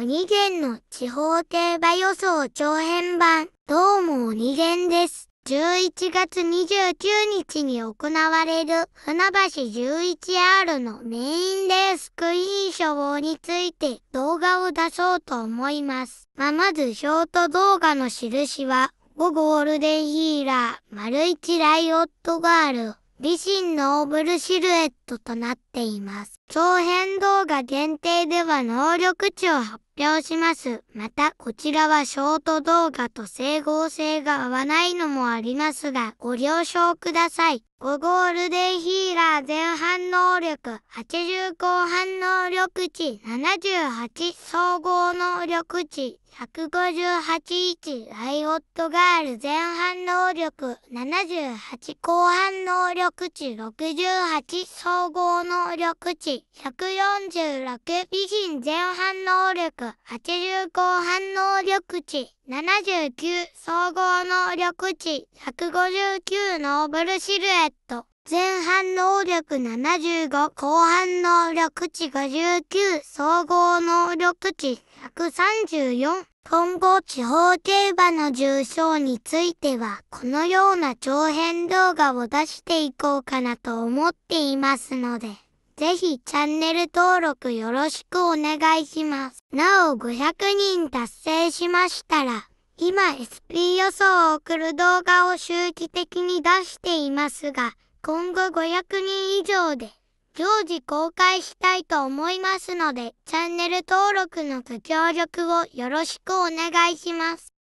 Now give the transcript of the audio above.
鬼源の地方競馬予想長編版、どうも鬼源です。11月29日に行われる船橋 11R のメインレースクイーン賞について動画を出そうと思います。まあ、まずショート動画の印は、5ゴールデンヒーラー、丸1ライオットガール、美人ノーブルシルエットとなっています。長編動画限定では能力値を発表します。また、こちらはショート動画と整合性が合わないのもありますが、ご了承ください。5ゴールデンヒーラー前半能力80後半能力値78総合能力値158.1ライオットガール前半能力78後半能力値68総合能力値146美人前半能力80後半能力値79総合能力値159ノーブルシルエット前半能力75後半能力値59総合能力値134今後地方競馬の重賞についてはこのような長編動画を出していこうかなと思っていますのでぜひチャンネル登録よろしくお願いします。なお500人達成しましたら、今 SP 予想を送る動画を周期的に出していますが、今後500人以上で常時公開したいと思いますので、チャンネル登録のご協力をよろしくお願いします。